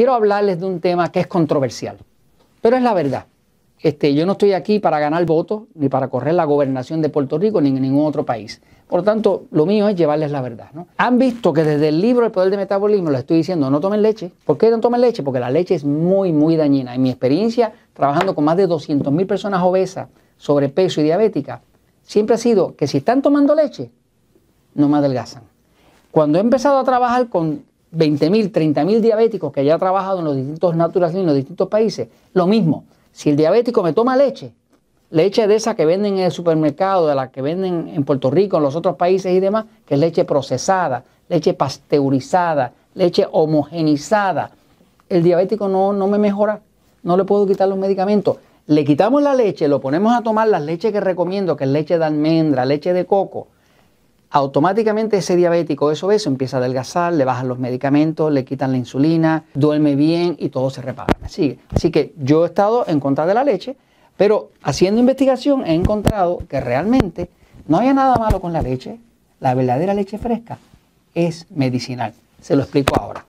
quiero hablarles de un tema que es controversial, pero es la verdad. Este, yo no estoy aquí para ganar votos, ni para correr la gobernación de Puerto Rico, ni en ningún otro país. Por lo tanto, lo mío es llevarles la verdad. ¿no? Han visto que desde el libro El Poder del Metabolismo les estoy diciendo, no tomen leche. ¿Por qué no tomen leche? Porque la leche es muy, muy dañina. En mi experiencia, trabajando con más de 200.000 personas obesas, sobrepeso y diabéticas, siempre ha sido que si están tomando leche, no me adelgazan. Cuando he empezado a trabajar con 20.000, 30.000 diabéticos que haya trabajado en los distintos natural en los distintos países, lo mismo. Si el diabético me toma leche, leche de esa que venden en el supermercado, de la que venden en Puerto Rico, en los otros países y demás, que es leche procesada, leche pasteurizada, leche homogenizada, el diabético no, no me mejora, no le puedo quitar los medicamentos. Le quitamos la leche, lo ponemos a tomar las leche que recomiendo, que es leche de almendra, leche de coco automáticamente ese diabético es obeso, empieza a adelgazar, le bajan los medicamentos, le quitan la insulina, duerme bien y todo se repara. así Así que yo he estado en contra de la leche, pero haciendo investigación he encontrado que realmente no había nada malo con la leche. La verdadera leche fresca es medicinal. Se lo explico ahora.